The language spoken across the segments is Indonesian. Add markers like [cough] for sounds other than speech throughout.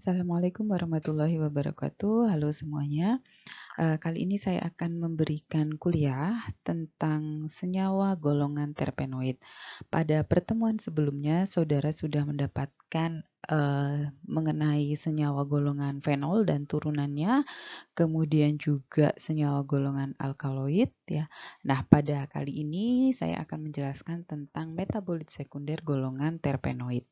Assalamualaikum warahmatullahi wabarakatuh. Halo semuanya. Eh, kali ini saya akan memberikan kuliah tentang senyawa golongan terpenoid. Pada pertemuan sebelumnya, saudara sudah mendapatkan uh, mengenai senyawa golongan fenol dan turunannya, kemudian juga senyawa golongan alkaloid ya. Nah, pada kali ini saya akan menjelaskan tentang metabolit sekunder golongan terpenoid.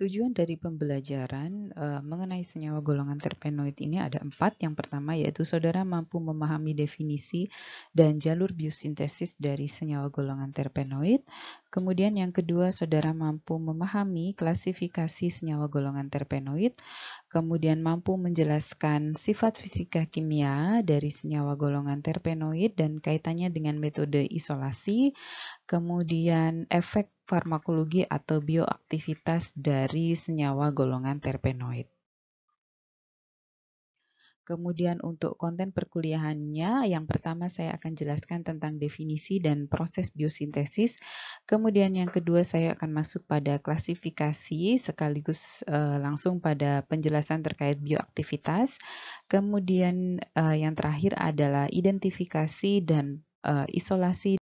Tujuan dari pembelajaran uh, mengenai senyawa golongan terpenoid ini ada empat. Yang pertama yaitu saudara mampu memahami definisi dan jalur biosintesis dari senyawa golongan terpenoid. Kemudian yang kedua, saudara mampu memahami klasifikasi senyawa golongan terpenoid kemudian mampu menjelaskan sifat fisika kimia dari senyawa golongan terpenoid dan kaitannya dengan metode isolasi, kemudian efek farmakologi atau bioaktivitas dari senyawa golongan terpenoid. Kemudian untuk konten perkuliahannya, yang pertama saya akan jelaskan tentang definisi dan proses biosintesis. Kemudian yang kedua saya akan masuk pada klasifikasi sekaligus eh, langsung pada penjelasan terkait bioaktivitas. Kemudian eh, yang terakhir adalah identifikasi dan eh, isolasi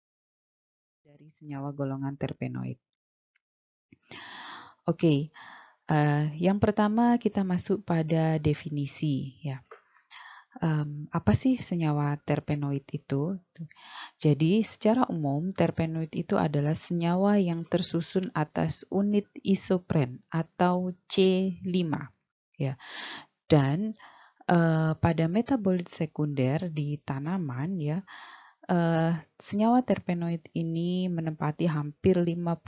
dari senyawa golongan terpenoid. Oke. Okay. Uh, yang pertama kita masuk pada definisi ya um, apa sih senyawa terpenoid itu? Jadi, secara umum terpenoid itu adalah senyawa yang tersusun atas unit isopren atau C5. Ya. Dan uh, pada metabolit sekunder di tanaman ya, Uh, senyawa terpenoid ini menempati hampir 55% uh,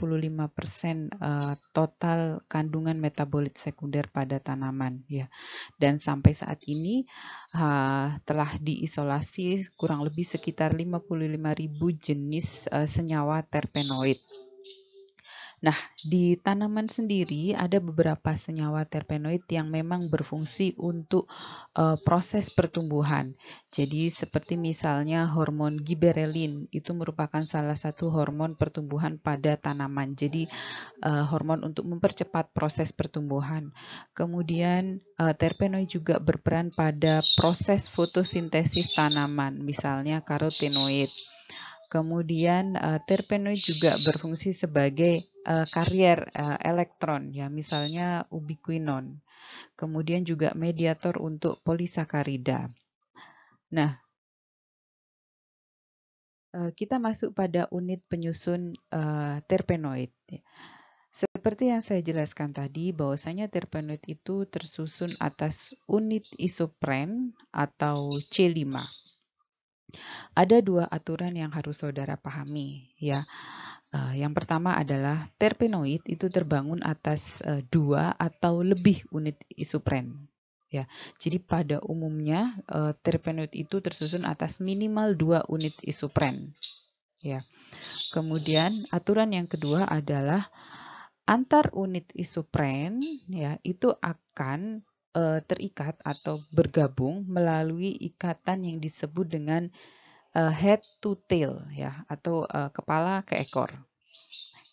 eh, total kandungan metabolit sekunder pada tanaman ya. Dan sampai saat ini uh, telah diisolasi kurang lebih sekitar 55.000 jenis uh, senyawa terpenoid Nah, di tanaman sendiri ada beberapa senyawa terpenoid yang memang berfungsi untuk e, proses pertumbuhan. Jadi seperti misalnya hormon giberelin itu merupakan salah satu hormon pertumbuhan pada tanaman. Jadi e, hormon untuk mempercepat proses pertumbuhan. Kemudian e, terpenoid juga berperan pada proses fotosintesis tanaman, misalnya karotenoid. Kemudian uh, eh, terpenoid juga berfungsi sebagai uh, karier uh, elektron ya misalnya ubiquinon. Kemudian juga mediator untuk polisakarida. Nah, kita masuk pada unit penyusun uh, terpenoid. Seperti yang saya jelaskan tadi, bahwasanya terpenoid itu tersusun atas unit isopren atau C5. Ada dua aturan yang harus saudara pahami, ya. Uh, yang pertama adalah terpenoid itu terbangun atas uh, dua atau lebih unit isopren. Ya, jadi pada umumnya uh, terpenoid itu tersusun atas minimal dua unit isopren. Ya, kemudian aturan yang kedua adalah antar unit isopren, ya itu akan uh, terikat atau bergabung melalui ikatan yang disebut dengan uh, head to tail ya atau uh, kepala ke ekor.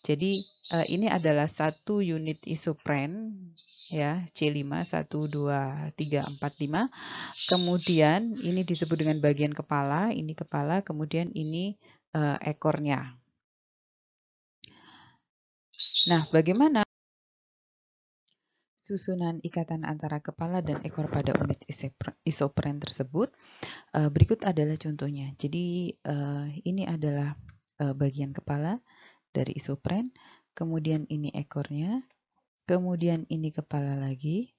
Jadi ini adalah satu unit isopren ya C5 1 2 3 4 5. Kemudian ini disebut dengan bagian kepala, ini kepala, kemudian ini ekornya. Nah, bagaimana susunan ikatan antara kepala dan ekor pada unit isopren tersebut. Eh, berikut adalah contohnya. Jadi eh, ini adalah eh, bagian kepala dari isopren, kemudian ini ekornya, kemudian ini kepala lagi,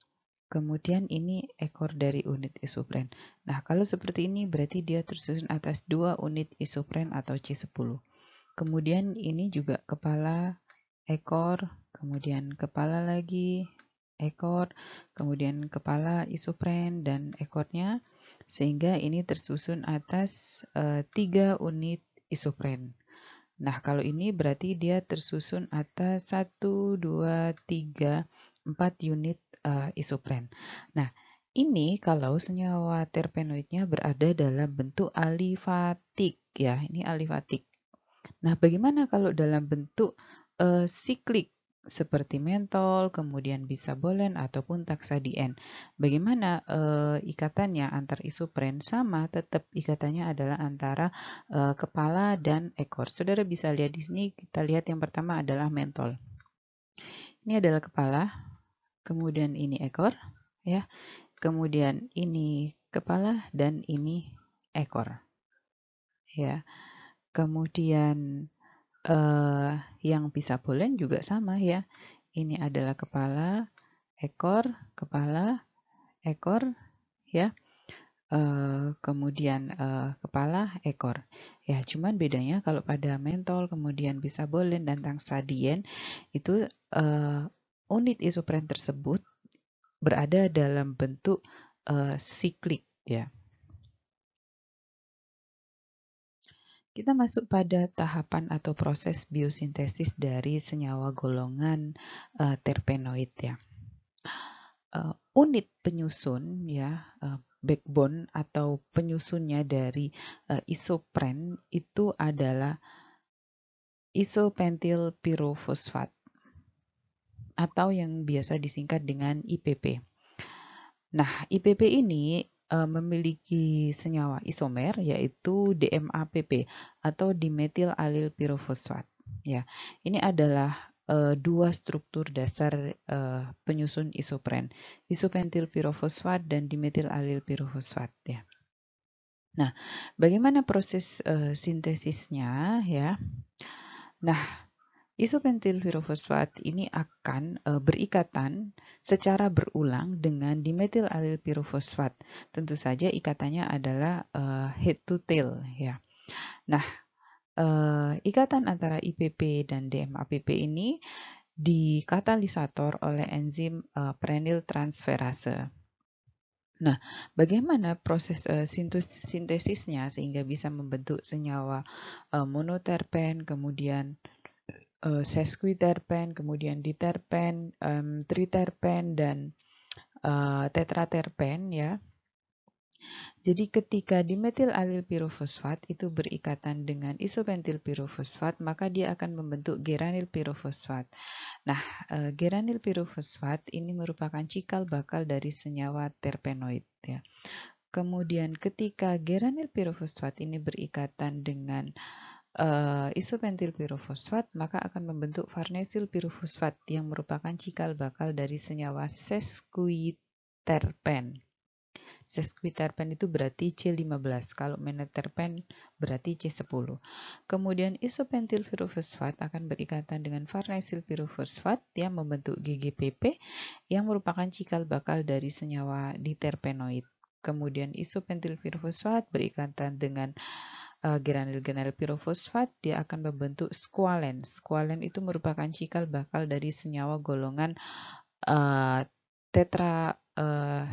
kemudian ini ekor dari unit isopren. Nah, kalau seperti ini berarti dia tersusun atas dua unit isopren atau C10. Kemudian ini juga kepala, ekor, kemudian kepala lagi, ekor, kemudian kepala isopren dan ekornya, sehingga ini tersusun atas eh, tiga unit isopren. Nah, kalau ini berarti dia tersusun atas satu, dua, tiga, empat unit uh, isopren. Nah, ini kalau senyawa terpenoidnya berada dalam bentuk alifatik ya, ini alifatik. Nah, bagaimana kalau dalam bentuk uh, siklik? seperti mentol, kemudian bisa bolen ataupun taksadien. Bagaimana e, ikatannya antar isopren sama tetap ikatannya adalah antara e, kepala dan ekor. Saudara bisa lihat di sini kita lihat yang pertama adalah mentol. Ini adalah kepala, kemudian ini ekor ya. Kemudian ini kepala dan ini ekor. Ya. Kemudian eh, yang bisa bolen juga sama ya. Ini adalah kepala, ekor, kepala, ekor, ya. Uh, kemudian uh, kepala, ekor. Ya, cuman bedanya kalau pada mentol, kemudian bisa bolen dan tangsadien itu uh, unit isopren tersebut berada dalam bentuk siklik ya. Kita masuk pada tahapan atau proses biosintesis dari senyawa golongan uh, terpenoid ya. Uh, unit penyusun ya uh, backbone atau penyusunnya dari uh, isopren itu adalah isopentil pirofosfat atau yang biasa disingkat dengan IPP. Nah, IPP ini Eh, memiliki senyawa isomer yaitu DMAPP atau dimetil alil pirofosfat. Ya, ini adalah eh, dua struktur dasar eh, penyusun isopren, isopentil pirofosfat dan dimetil alil pirofosfat. Ya. Nah, bagaimana proses uh, sintesisnya ya? Nah, Isopentil pirofosfat ini akan e, berikatan secara berulang dengan dimetil alil Tentu saja ikatannya adalah e, eh, head to tail ya. Nah, e, ikatan antara IPP dan DMAPP ini dikatalisator oleh enzim e, perenil transferase. Nah, bagaimana proses uh, sintesisnya sehingga bisa membentuk senyawa uh, monoterpen, kemudian uh, sesquiterpen, kemudian diterpen, um, triterpen dan uh, tetraterpen ya. Jadi ketika dimetil alil pirofosfat itu berikatan dengan isopentil pirofosfat, maka dia akan membentuk geranil pirofosfat. Nah, eh, geranil pirofosfat ini merupakan cikal bakal dari senyawa terpenoid ya. Kemudian ketika geranil pirofosfat ini berikatan dengan uh, eh, isopentil pirofosfat maka akan membentuk farnesil pirofosfat yang merupakan cikal bakal dari senyawa sesquiterpen. Sesquiterpen itu berarti C15, kalau meneterpen berarti C10. Kemudian isopentil pirofosfat akan berikatan dengan farnesil pirofosfat yang membentuk GGPP yang merupakan cikal bakal dari senyawa diterpenoid. Kemudian isopentil pirofosfat berikatan dengan uh, granil-granil pirofosfat, dia akan membentuk squalen. Squalen itu merupakan cikal bakal dari senyawa golongan uh, tetra uh,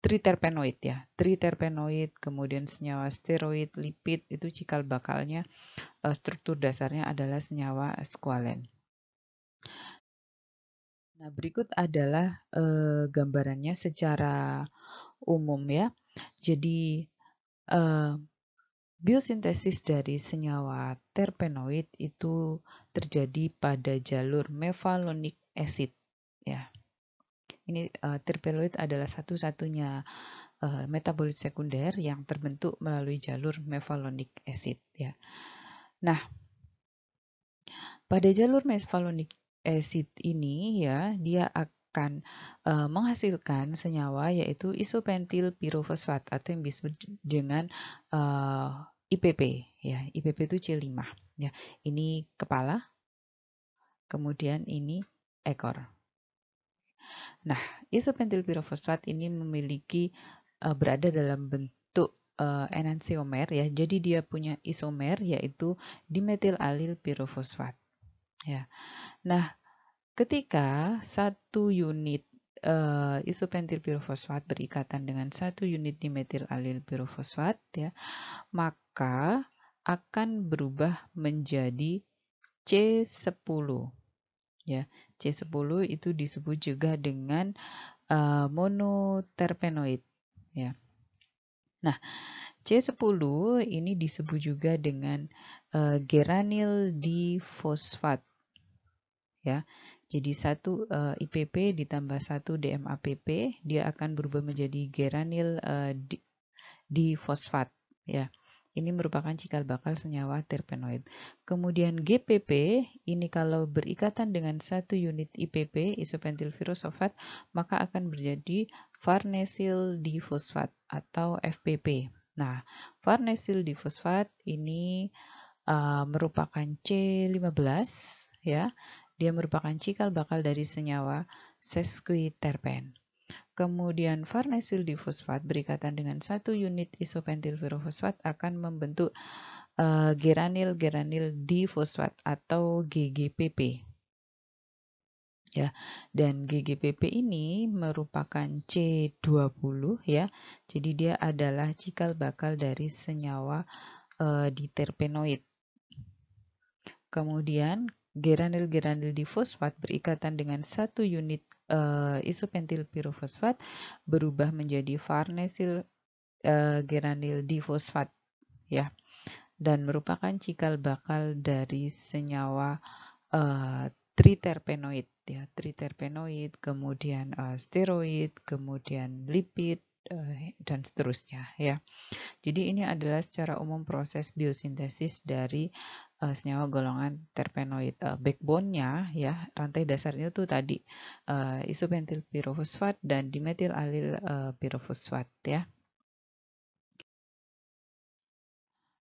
triterpenoid ya, triterpenoid, kemudian senyawa steroid, lipid itu cikal bakalnya uh, struktur dasarnya adalah senyawa squalen. Nah, berikut adalah uh, gambarannya secara umum ya. Jadi uh, Biosintesis dari senyawa terpenoid itu terjadi pada jalur mevalonic acid ya. Ini uh, terpenoid adalah satu-satunya uh, metabolit sekunder yang terbentuk melalui jalur mevalonic acid ya. Nah, pada jalur mevalonic acid ini ya, dia akan akan e, menghasilkan senyawa yaitu isopentil pirofosfat atau yang disebut dengan e, eh, IPP ya. IPP itu C5 ya. Ini kepala. Kemudian ini ekor. Nah, isopentil pirofosfat ini memiliki e, berada dalam bentuk enansiomer ya. Jadi dia punya isomer yaitu dimetil alil pirofosfat. Ya. Nah, Ketika satu unit uh, eh, isopentil pirofosfat berikatan dengan satu unit dimetil alil pirofosfat, ya, maka akan berubah menjadi C10. Ya, C10 itu disebut juga dengan uh, monoterpenoid. Ya. Nah, C10 ini disebut juga dengan uh, eh, geranil difosfat. Ya, jadi satu uh, eh, IPP ditambah satu DMAPP dia akan berubah menjadi geranil uh, di, difosfat ya. Ini merupakan cikal bakal senyawa terpenoid. Kemudian GPP, ini kalau berikatan dengan satu unit IPP, isopentil virosofat, maka akan menjadi farnesil difosfat atau FPP. Nah, farnesil difosfat ini uh, merupakan C15 ya. Dia merupakan cikal bakal dari senyawa sesquiterpen. Kemudian farnesil difosfat berikatan dengan satu unit isopentil akan membentuk uh, geranil-geranil difosfat atau GGPP. Ya, dan GGPP ini merupakan C20 ya. Jadi dia adalah cikal bakal dari senyawa uh, diterpenoid. Kemudian geranil-geranil difosfat berikatan dengan satu unit uh, isopentil pirofosfat berubah menjadi farnesil uh, eh, geranil difosfat ya dan merupakan cikal bakal dari senyawa uh, triterpenoid ya triterpenoid kemudian uh, steroid kemudian lipid Eh, dan seterusnya ya. Jadi ini adalah secara umum proses biosintesis dari uh, senyawa golongan terpenoid. uh, backbone-nya ya, rantai dasarnya itu tadi uh, isopentil pirofosfat dan dimetil alil uh, pirofosfat ya.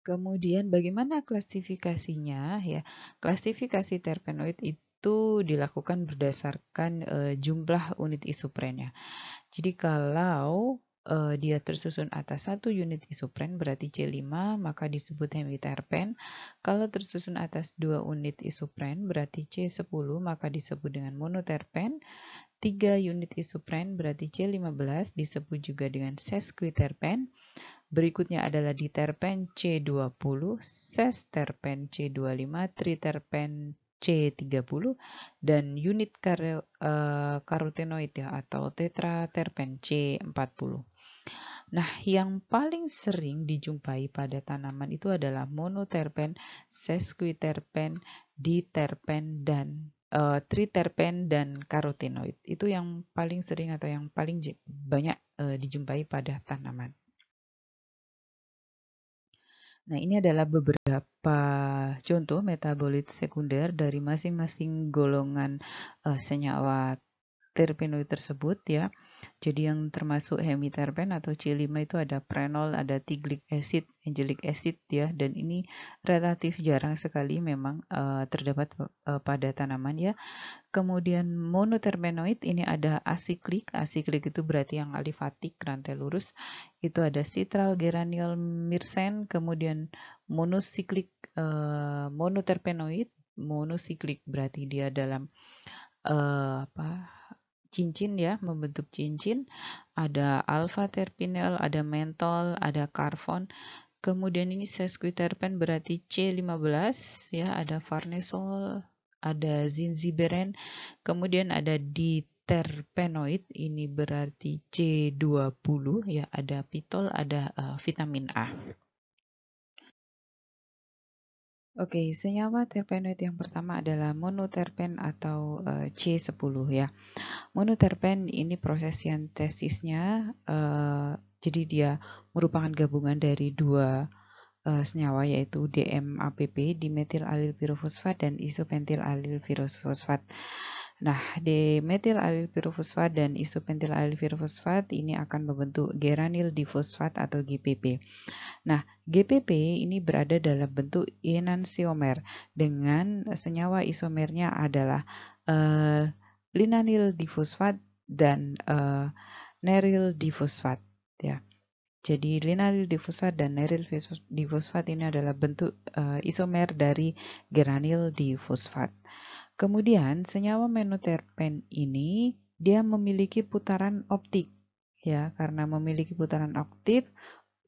Kemudian bagaimana klasifikasinya ya? Klasifikasi terpenoid itu itu dilakukan berdasarkan uh, jumlah unit isoprennya. Jadi kalau uh, dia tersusun atas satu unit isopren berarti C5 maka disebut hemiterpen. Kalau tersusun atas dua unit isopren berarti C10 maka disebut dengan monoterpen. 3 unit isopren berarti C15 disebut juga dengan sesquiterpen. Berikutnya adalah diterpen C20, sesterpen C25, triterpen C30 dan unit kar uh, eh, karotenoid ya atau tetraterpen C40. Nah, yang paling sering dijumpai pada tanaman itu adalah monoterpen, sesquiterpen, diterpen dan uh, triterpen dan karotenoid. Itu yang paling sering atau yang paling banyak uh, dijumpai pada tanaman. Nah, ini adalah beberapa contoh metabolit sekunder dari masing-masing golongan uh, senyawa terpenoid tersebut ya. Jadi yang termasuk hemiterpen atau C5 itu ada prenol, ada tiglic acid, angelic acid ya dan ini relatif jarang sekali memang uh, terdapat uh, pada tanaman ya. Kemudian monoterpenoid ini ada asiklik. Asiklik itu berarti yang alifatik rantai lurus. Itu ada citral, geraniol, mirsen, kemudian monosiklik uh, monoterpenoid, monosiklik berarti dia dalam uh, apa cincin ya, membentuk cincin. Ada alpha terpinel, ada mentol, ada karbon. Kemudian ini sesquiterpen berarti C15 ya, ada farnesol, ada zinziberen, kemudian ada diterpenoid ini berarti C20 ya, ada pitol, ada uh, vitamin A. Oke, senyawa terpenoid yang pertama adalah monoterpen atau eh, C10 ya. Monoterpen ini proses sintesisnya eh, jadi dia merupakan gabungan dari dua eh, senyawa yaitu DMAPP, dimetil alil pirofosfat dan isopentil alil pirofosfat. Nah, dimetil alil pirofosfat dan isopentil alil pirofosfat ini akan membentuk geranil difosfat atau GPP. Nah, GPP ini berada dalam bentuk enansiomer dengan senyawa isomernya adalah uh, linanil difosfat dan uh, neril difosfat ya. Jadi linanil difosfat dan neril difosfat ini adalah bentuk uh, isomer dari geranil difosfat. Kemudian senyawa menoterpen ini dia memiliki putaran optik ya karena memiliki putaran optik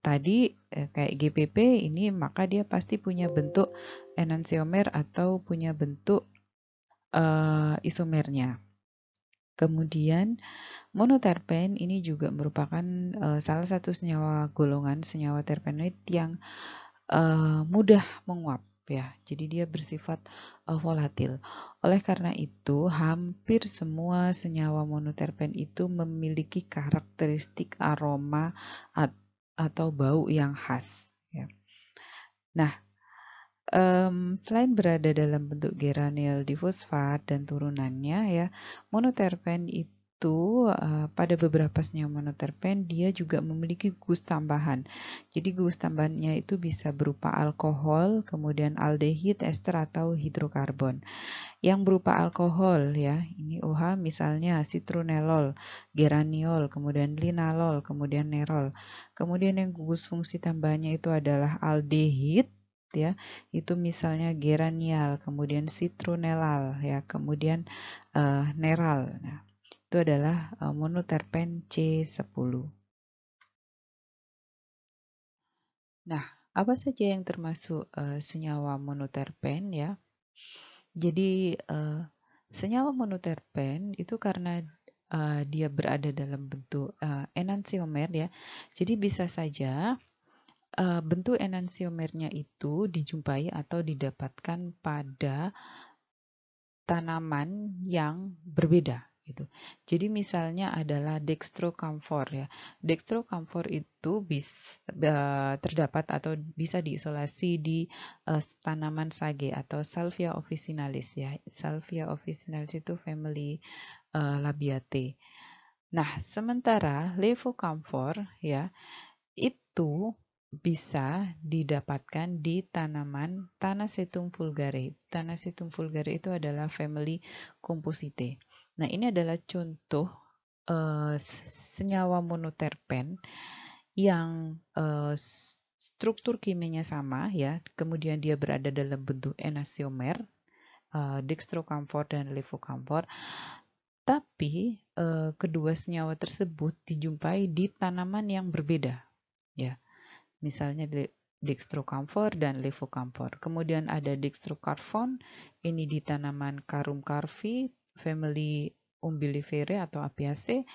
tadi eh, kayak GPP ini maka dia pasti punya bentuk enansiomer atau punya bentuk eh, isomernya. Kemudian monoterpen ini juga merupakan eh, salah satu senyawa golongan senyawa terpenoid yang eh, mudah menguap ya. Jadi dia bersifat uh, volatil. Oleh karena itu, hampir semua senyawa monoterpen itu memiliki karakteristik aroma at atau bau yang khas, ya. Nah, um, selain berada dalam bentuk geranil difosfat dan turunannya ya, monoterpen itu itu eh, pada beberapa senyawa monoterpen dia juga memiliki gugus tambahan. Jadi gugus tambahannya itu bisa berupa alkohol, kemudian aldehid, ester atau hidrokarbon. Yang berupa alkohol ya, ini OH misalnya citronellol, geraniol, kemudian linalol, kemudian nerol. Kemudian yang gugus fungsi tambahannya itu adalah aldehid ya itu misalnya geranial kemudian citronellal ya kemudian uh, neral nah itu adalah eh, monoterpen C10. Nah, apa saja yang termasuk uh, senyawa monoterpen ya? Jadi uh, senyawa monoterpen itu karena uh, dia berada dalam bentuk uh, enansiomer ya. Jadi bisa saja uh, bentuk enansiomernya itu dijumpai atau didapatkan pada tanaman yang berbeda gitu. Jadi misalnya adalah dextrocamphor ya. Dextrocamphor itu bisa uh, terdapat atau bisa diisolasi di uh, tanaman sage atau Salvia officinalis ya. Salvia officinalis itu family uh, eh, Labiatae. Nah, sementara levocamphor ya itu bisa didapatkan di tanaman Tanacetum vulgare. Tanacetum vulgare itu adalah family Compositae. Nah, ini adalah contoh uh, senyawa monoterpen yang uh, struktur kimianya sama ya, kemudian dia berada dalam bentuk enasiomer, uh, eh, dextrokamfor dan levokamfor. Tapi uh, kedua senyawa tersebut dijumpai di tanaman yang berbeda ya. Misalnya di dextrokamfor dan levokamfor. Kemudian ada dextrocarfon, ini di tanaman karum karfi, family umbilifere atau Apiaceae.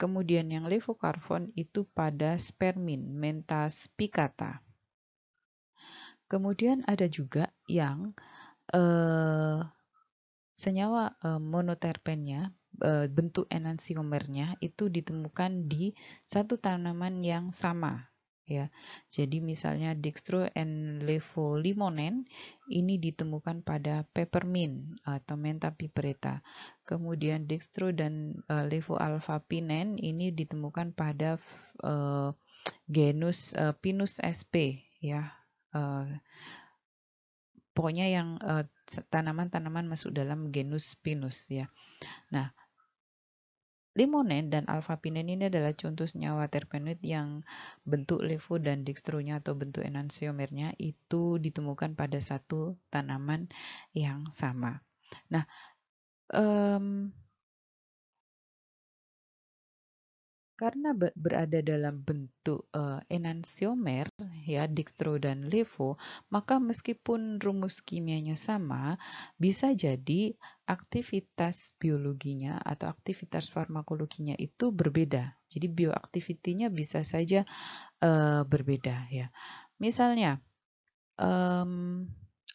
Kemudian yang levokarpon itu pada spermin, mentas picata. Kemudian ada juga yang eh, senyawa eh, monoterpennya, eh, bentuk enansiomernya itu ditemukan di satu tanaman yang sama ya. Jadi misalnya dextro and levolimonen ini ditemukan pada peppermint atau menta pipereta. Kemudian dextro dan uh, eh, levoalfapinen ini ditemukan pada uh, genus uh, Pinus sp ya. Uh, pokoknya yang tanaman-tanaman uh, masuk dalam genus Pinus ya. Nah, Limonen dan alfa ini adalah contoh senyawa terpenoid yang bentuk levo dan dextronya atau bentuk enansiomernya itu ditemukan pada satu tanaman yang sama. Nah, um, Karena berada dalam bentuk uh, eh, enansiomer, ya, diktro dan levo, maka meskipun rumus kimianya sama, bisa jadi aktivitas biologinya atau aktivitas farmakologinya itu berbeda. Jadi bioaktivitinya bisa saja uh, berbeda, ya. Misalnya, um,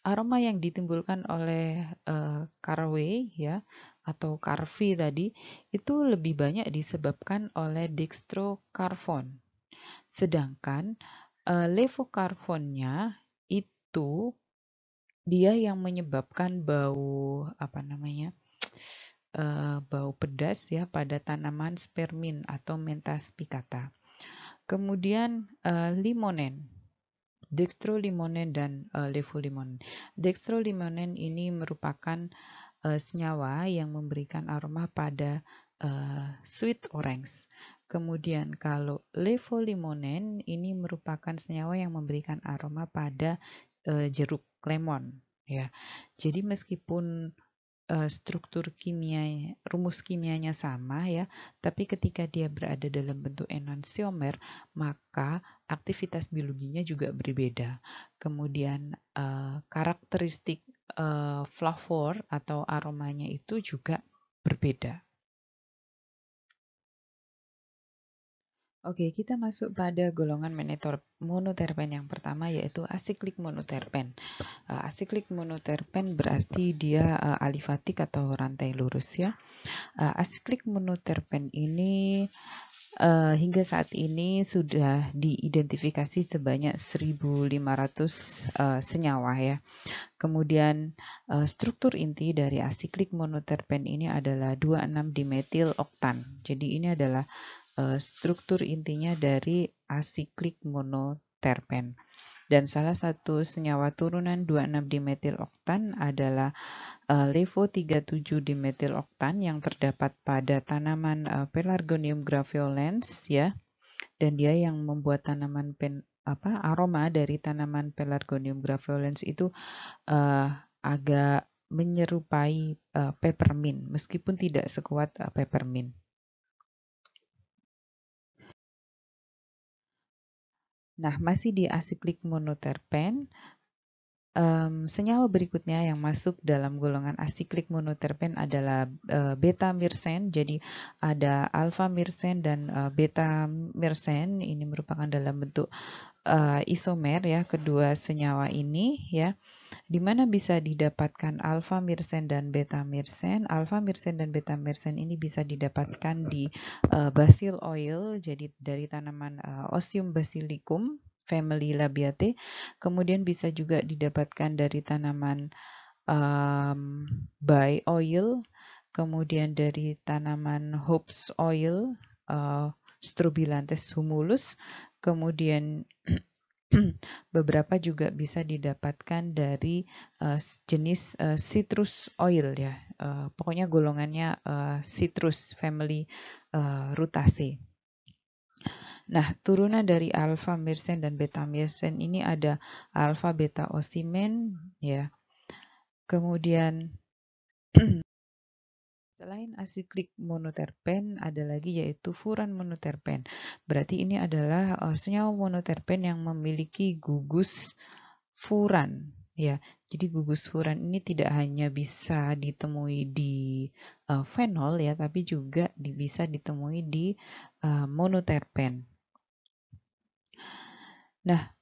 aroma yang ditimbulkan oleh uh, caraway, ya, atau karvi tadi itu lebih banyak disebabkan oleh dextrocarfon. Sedangkan uh, eh, levocarfonnya itu dia yang menyebabkan bau apa namanya? Uh, bau pedas ya pada tanaman spermin atau mentas picata. Kemudian uh, limonen dextrolimonen dan uh, levolimonen. Dextrolimonen ini merupakan uh, senyawa yang memberikan aroma pada uh, sweet orange. Kemudian kalau levolimonen ini merupakan senyawa yang memberikan aroma pada uh, jeruk lemon ya. Jadi meskipun struktur kimia rumus kimianya sama ya, tapi ketika dia berada dalam bentuk enansiomer, maka aktivitas biologinya juga berbeda. Kemudian karakteristik uh, flavor atau aromanya itu juga berbeda. Oke, kita masuk pada golongan monoterpen yang pertama yaitu asiklik monoterpen. Eh, asiklik monoterpen berarti dia eh, alifatik atau rantai lurus ya. Asiklik monoterpen ini uh, hingga saat ini sudah diidentifikasi sebanyak 1.500 uh, eh, senyawa ya. Kemudian uh, struktur inti dari asiklik monoterpen ini adalah 26-dimetil oktan. Jadi ini adalah uh, struktur intinya dari asiklik monoterpen dan salah satu senyawa turunan 26 dimetil oktan adalah uh, levo 37 dimetil oktan yang terdapat pada tanaman uh, pelargonium graveolens ya dan dia yang membuat tanaman pen, apa aroma dari tanaman pelargonium graveolens itu uh, agak menyerupai uh, peppermint meskipun tidak sekuat uh, peppermint Nah, masih di asiklik monoterpen, um, senyawa berikutnya yang masuk dalam golongan asiklik monoterpen adalah uh, beta mirsen. Jadi ada alfa mirsen dan uh, beta mirsen. Ini merupakan dalam bentuk uh, isomer ya kedua senyawa ini ya di mana bisa didapatkan alfa mirsen dan beta mirsen. Alfa mirsen dan beta mirsen ini bisa didapatkan di uh, basil oil, jadi dari tanaman uh, Osium basilicum family labiate. Kemudian bisa juga didapatkan dari tanaman um, bay oil, kemudian dari tanaman hops oil, uh, eh, Strubilantes humulus, kemudian [clears throat] [clears throat] Beberapa juga bisa didapatkan dari, uh, jenis, uh, citrus oil ya, uh, pokoknya golongannya, uh, citrus family, uh, Rutaceae. Nah, turunan dari alfa mersen dan beta mersen ini ada alfa beta osimen ya, kemudian [clears throat] Selain asiklik monoterpen, ada lagi yaitu furan monoterpen. Berarti ini adalah eh, senyawa monoterpen yang memiliki gugus furan. Ya, jadi gugus furan ini tidak hanya bisa ditemui di uh, fenol ya, tapi juga di, bisa ditemui di uh, monoterpen. Nah,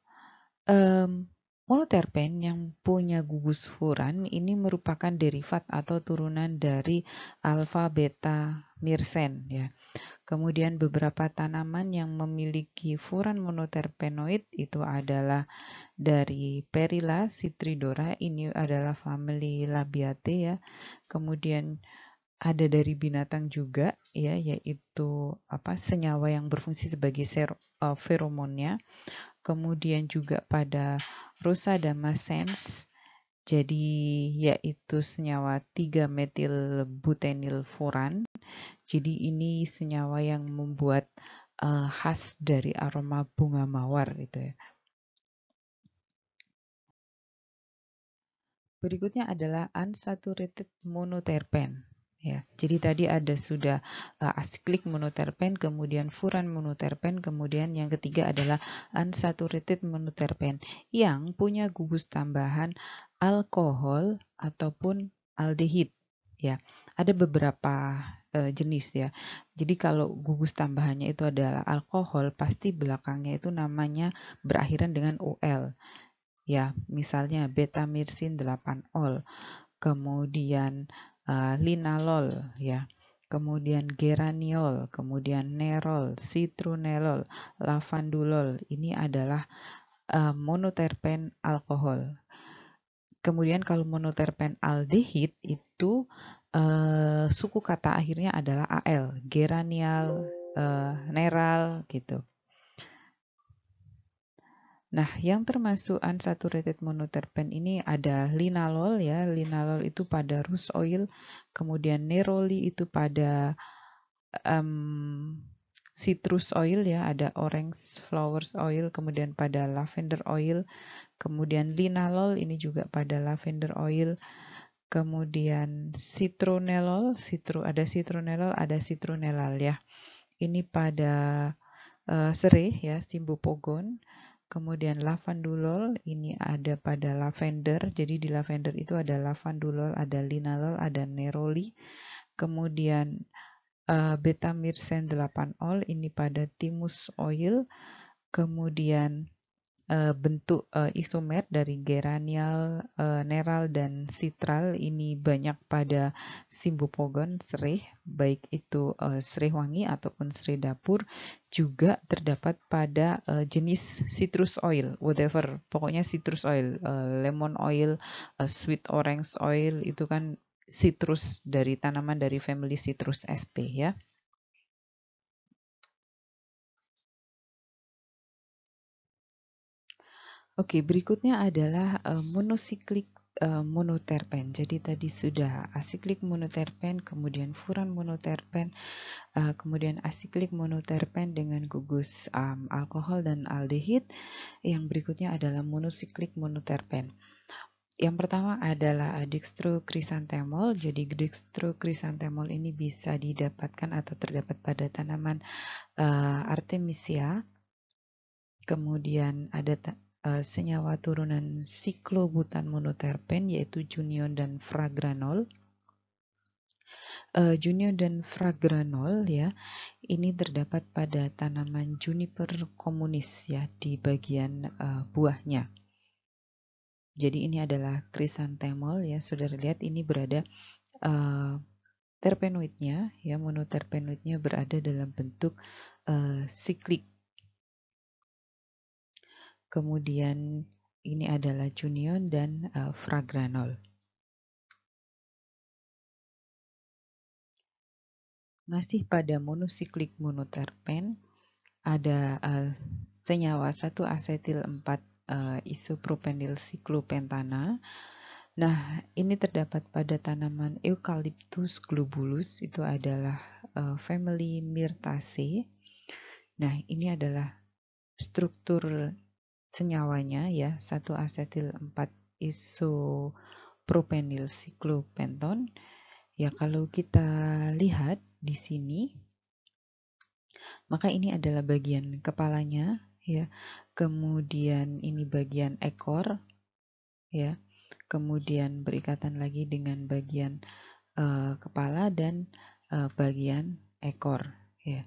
um, Monoterpen yang punya gugus furan ini merupakan derivat atau turunan dari alfa beta mirsen ya. Kemudian beberapa tanaman yang memiliki furan monoterpenoid itu adalah dari Perilla citridora ini adalah family labiate ya. Kemudian ada dari binatang juga ya yaitu apa senyawa yang berfungsi sebagai ser, eh, feromonnya kemudian juga pada rusa damascens jadi yaitu senyawa 3 metil butenil furan. Jadi ini senyawa yang membuat uh, khas dari aroma bunga mawar gitu ya. Berikutnya adalah unsaturated monoterpen. Ya, jadi tadi ada sudah uh, asiklik monoterpen, kemudian furan monoterpen, kemudian yang ketiga adalah unsaturated monoterpen yang punya gugus tambahan alkohol ataupun aldehid. Ya, ada beberapa uh, jenis ya. Jadi kalau gugus tambahannya itu adalah alkohol, pasti belakangnya itu namanya berakhiran dengan OL. Ya, misalnya beta mirsin 8-ol kemudian uh, linalol ya kemudian geraniol, kemudian nerol, citronelol, lavandulol. Ini adalah uh, monoterpen alkohol. Kemudian kalau monoterpen aldehid itu uh, suku kata akhirnya adalah al, geranial, uh, neral gitu. Nah, yang termasuk unsaturated monoterpen ini ada linalol ya. Linalol itu pada rose oil, kemudian neroli itu pada um, citrus oil ya, ada orange flowers oil, kemudian pada lavender oil, kemudian linalol ini juga pada lavender oil. Kemudian citronellol, citru ada citronellol, ada citronellal ya. Ini pada uh, eh, serai ya, simbopogon. pogon Kemudian lavandulol ini ada pada lavender. Jadi di lavender itu ada lavandulol, ada linalol, ada neroli. Kemudian uh, beta mirsen 8 ol ini pada timus oil. Kemudian Eh, bentuk uh, isomer dari geranial, uh, neral, dan citral ini banyak pada simbopogon serih, baik itu uh, serih wangi ataupun serih dapur, juga terdapat pada uh, jenis citrus oil, whatever, pokoknya citrus oil, uh, lemon oil, uh, sweet orange oil, itu kan citrus dari tanaman dari family citrus sp ya. Oke, berikutnya adalah uh, monosiklik uh, monoterpen. Jadi tadi sudah asiklik monoterpen, kemudian furan monoterpen, uh, kemudian asiklik monoterpen dengan gugus um, alkohol dan aldehid. Yang berikutnya adalah monosiklik monoterpen. Yang pertama adalah dextrokrisantemol. Jadi dextrokrisantemol ini bisa didapatkan atau terdapat pada tanaman uh, artemisia. Kemudian ada Eh, senyawa turunan siklobutan monoterpen yaitu junion dan fragranol. Uh, eh, junion dan fragranol ya ini terdapat pada tanaman juniper komunis ya di bagian uh, buahnya. Jadi ini adalah krisantemol ya saudara lihat ini berada uh, terpenoidnya ya monoterpenoidnya berada dalam bentuk uh, siklik kemudian ini adalah junion dan uh, fragranol. Masih pada monosiklik monoterpen, ada uh, senyawa 1-asetil 4 uh, eh, isopropenil siklopentana. Nah, ini terdapat pada tanaman Eucalyptus globulus, itu adalah uh, family Myrtaceae. Nah, ini adalah struktur senyawanya ya satu asetil 4 isopropenil siklopenton. Ya kalau kita lihat di sini maka ini adalah bagian kepalanya ya. Kemudian ini bagian ekor ya. Kemudian berikatan lagi dengan bagian uh, kepala dan uh, bagian ekor ya.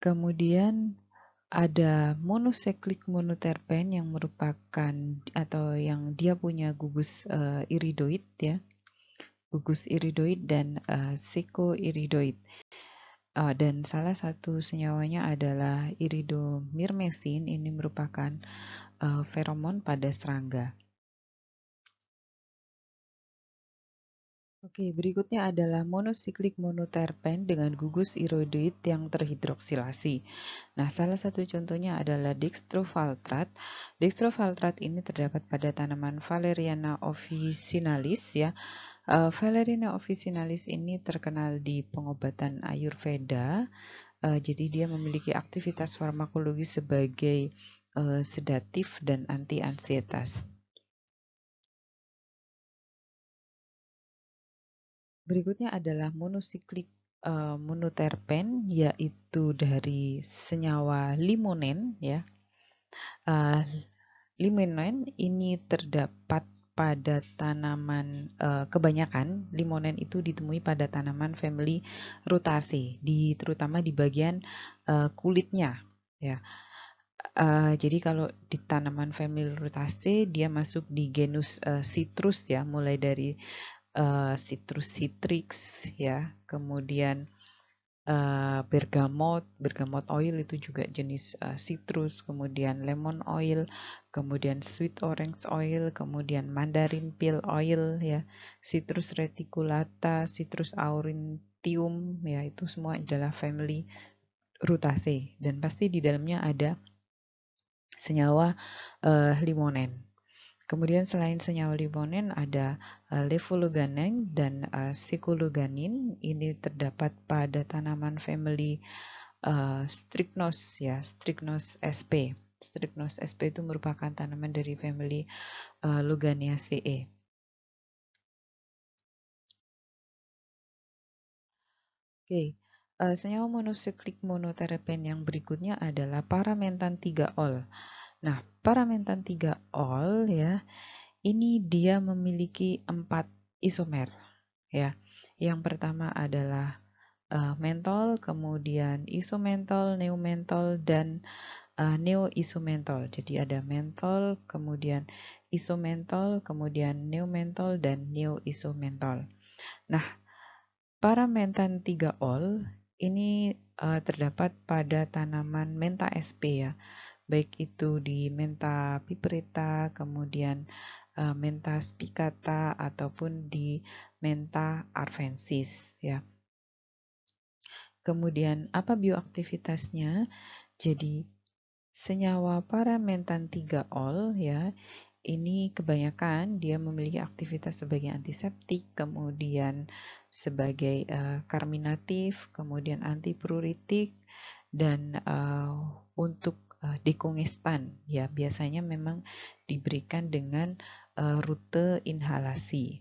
Kemudian ada monosiklik monoterpen yang merupakan atau yang dia punya gugus uh, iridoid ya gugus iridoid dan uh, eh, psikoiridoid uh, eh, dan salah satu senyawanya adalah iridomirmesin ini merupakan uh, feromon pada serangga Oke, berikutnya adalah monosiklik monoterpen dengan gugus iridoid yang terhidroksilasi. Nah, salah satu contohnya adalah dextrovaltrat. Dextrovaltrat ini terdapat pada tanaman Valeriana officinalis ya. Eh, Valeriana officinalis ini terkenal di pengobatan Ayurveda. Eh, jadi dia memiliki aktivitas farmakologi sebagai eh, sedatif dan anti ansietas. Berikutnya adalah monosiklik uh, monoterpen yaitu dari senyawa limonen ya. Uh, limonen ini terdapat pada tanaman uh, kebanyakan limonen itu ditemui pada tanaman family rutaceae di terutama di bagian uh, kulitnya ya. Uh, jadi kalau di tanaman family rutaceae dia masuk di genus uh, citrus ya mulai dari Eh, citrus citrix ya kemudian uh, bergamot bergamot oil itu juga jenis uh, citrus kemudian lemon oil kemudian sweet orange oil kemudian mandarin peel oil ya citrus reticulata citrus aurantium ya itu semua adalah family rutaceae dan pasti di dalamnya ada senyawa uh, limonen Kemudian selain senyawa limonen ada eh, levuluganin dan eh, sikuluganin. Ini terdapat pada tanaman family eh, Strychnos ya, Strychnos sp. Strychnos sp itu merupakan tanaman dari family Luganiaceae. Oke, okay. uh, senyawa monosiklik monoterapen yang berikutnya adalah paramentan 3-ol. Nah, paramentan 3-ol ya, ini dia memiliki 4 isomer ya. Yang pertama adalah uh, mentol, kemudian isomentol, neomentol dan uh, neoisomentol. Jadi ada mentol, kemudian isomentol, kemudian neomentol dan neoisomentol. Nah, paramentan 3-ol ini uh, terdapat pada tanaman menta sp ya baik itu di menta piperita, kemudian e, menta spicata ataupun di menta arvensis ya. Kemudian apa bioaktivitasnya? Jadi senyawa paramentan 3-ol ya ini kebanyakan dia memiliki aktivitas sebagai antiseptik, kemudian sebagai uh, karminatif, kemudian antipruritik dan uh, untuk uh, eh, dekongestan ya biasanya memang diberikan dengan uh, rute inhalasi.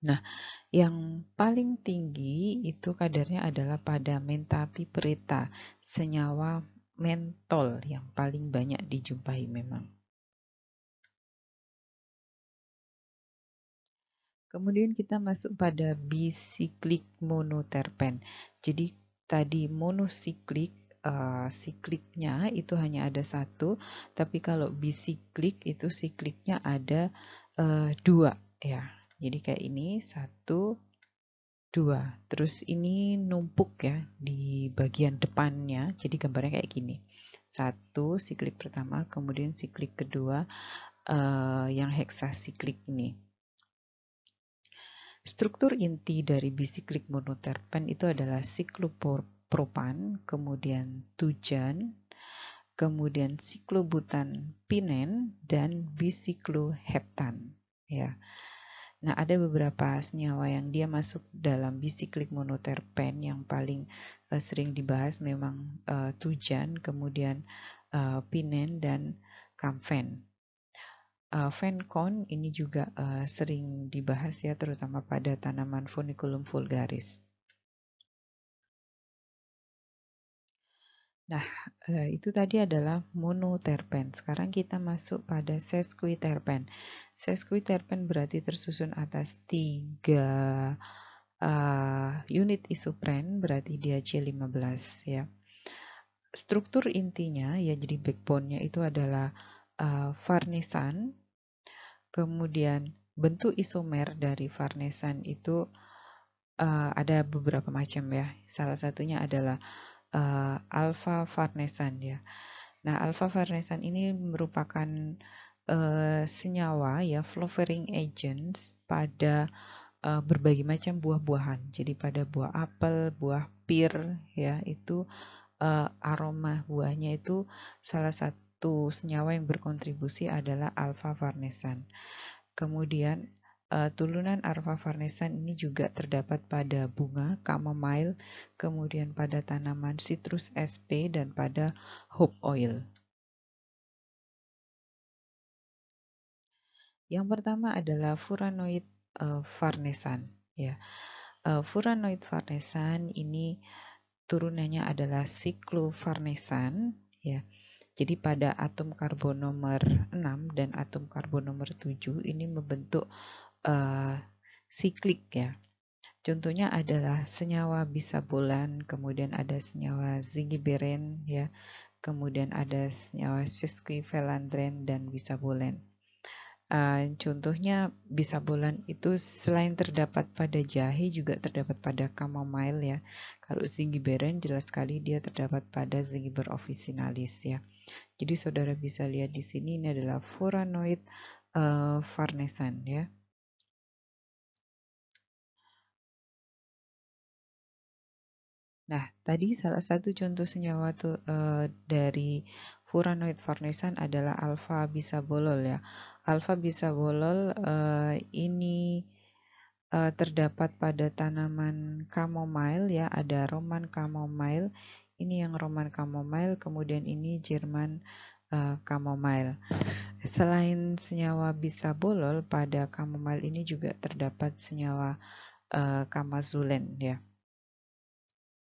Nah, yang paling tinggi itu kadarnya adalah pada mentapipreta, senyawa mentol yang paling banyak dijumpai memang. Kemudian kita masuk pada bisiklik monoterpen. Jadi tadi monosiklik uh, sikliknya itu hanya ada satu, tapi kalau bisiklik itu sikliknya ada uh, dua ya. Jadi kayak ini satu, dua. Terus ini numpuk ya di bagian depannya. Jadi gambarnya kayak gini. Satu siklik pertama, kemudian siklik kedua uh, yang heksasiklik ini. Struktur inti dari bisiklik monoterpen itu adalah siklopor propan, kemudian tujan, kemudian siklobutan pinen dan bisikloheptan ya. Nah, ada beberapa senyawa yang dia masuk dalam bisiklik monoterpen yang paling uh, sering dibahas memang uh, tujan, kemudian uh, pinen dan kamfen. Uh, Fencon ini juga uh, sering dibahas ya terutama pada tanaman funiculum vulgaris. Nah, eh, itu tadi adalah monoterpen. Sekarang kita masuk pada sesquiterpen. Sesquiterpen berarti tersusun atas tiga uh, unit isopren, berarti dia C15 ya. Struktur intinya ya jadi backbone-nya itu adalah uh, varnisan, kemudian bentuk isomer dari varnisan itu uh, ada beberapa macam ya. Salah satunya adalah uh, eh, alfa farnesan ya. Nah, alfa farnesan ini merupakan uh, senyawa ya flavoring agents pada uh, berbagai macam buah-buahan. Jadi pada buah apel, buah pir ya itu uh, aroma buahnya itu salah satu senyawa yang berkontribusi adalah alfa farnesan. Kemudian Uh, tulunan arfa varnesan ini juga terdapat pada bunga chamomile, kemudian pada tanaman citrus sp dan pada hop oil. Yang pertama adalah furanoid uh, eh, varnesan. Ya. Uh, furanoid varnesan ini turunannya adalah siklovarnesan. Ya. Jadi pada atom karbon nomor 6 dan atom karbon nomor 7 ini membentuk uh, siklik ya. Contohnya adalah senyawa bisabolan, kemudian ada senyawa zingiberen, ya, kemudian ada senyawa sesquivalentren dan bisabolen. Uh, eh, contohnya bisabolan itu selain terdapat pada jahe juga terdapat pada chamomile ya. Kalau zingiberen jelas sekali dia terdapat pada zingiber officinalis ya. Jadi saudara bisa lihat di sini ini adalah furanoid uh, eh, farnesan ya. Nah, tadi salah satu contoh senyawa tuh, e, dari furanoid farnesan adalah alfa bisabolol ya. Alfa bisabolol e, ini e, terdapat pada tanaman chamomile ya, ada roman chamomile. Ini yang roman chamomile, kemudian ini Jerman e, chamomile. Selain senyawa bisabolol pada chamomile ini juga terdapat senyawa e, kamazulen ya.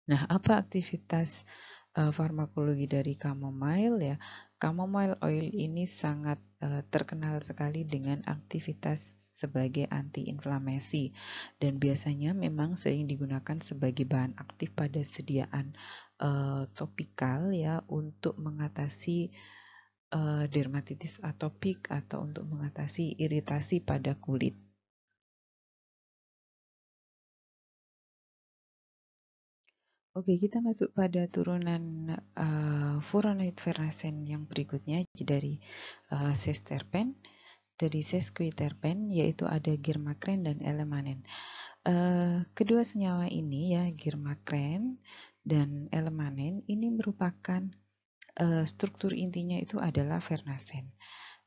Nah, apa aktivitas uh, farmakologi dari chamomile ya? Chamomile oil ini sangat uh, terkenal sekali dengan aktivitas sebagai antiinflamasi dan biasanya memang sering digunakan sebagai bahan aktif pada sediaan uh, topikal ya untuk mengatasi dermatitis atopik atau untuk mengatasi iritasi pada kulit. Oke, kita masuk pada turunan, uh, eh, furanoid ferrasen yang berikutnya dari, uh, eh, sesterpen, dari sesquiterpen, yaitu ada girmakren dan elemanen. Uh, kedua senyawa ini ya, girmakren dan elemanen, ini merupakan, uh, struktur intinya itu adalah vernasen.